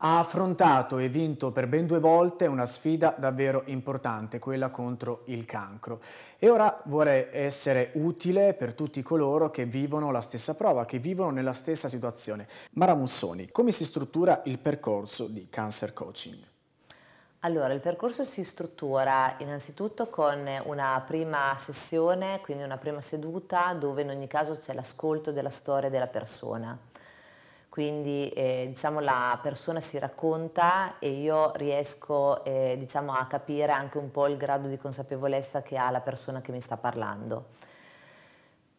ha affrontato e vinto per ben due volte una sfida davvero importante, quella contro il cancro. E ora vorrei essere utile per tutti coloro che vivono la stessa prova, che vivono nella stessa situazione. Mara Mussoni, come si struttura il percorso di Cancer Coaching? Allora, il percorso si struttura innanzitutto con una prima sessione, quindi una prima seduta, dove in ogni caso c'è l'ascolto della storia della persona quindi eh, diciamo, la persona si racconta e io riesco eh, diciamo, a capire anche un po' il grado di consapevolezza che ha la persona che mi sta parlando.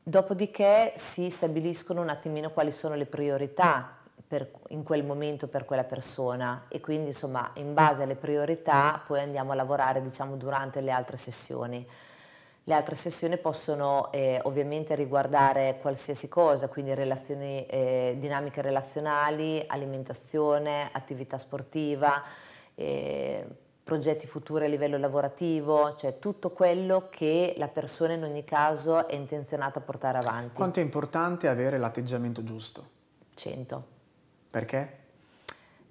Dopodiché si stabiliscono un attimino quali sono le priorità per, in quel momento per quella persona e quindi insomma in base alle priorità poi andiamo a lavorare diciamo, durante le altre sessioni. Le altre sessioni possono eh, ovviamente riguardare qualsiasi cosa, quindi relazioni, eh, dinamiche relazionali, alimentazione, attività sportiva, eh, progetti futuri a livello lavorativo, cioè tutto quello che la persona in ogni caso è intenzionata a portare avanti. Quanto è importante avere l'atteggiamento giusto? 100. Perché?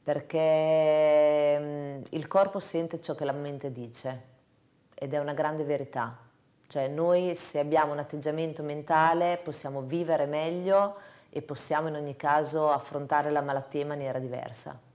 Perché mm, il corpo sente ciò che la mente dice ed è una grande verità cioè noi se abbiamo un atteggiamento mentale possiamo vivere meglio e possiamo in ogni caso affrontare la malattia in maniera diversa.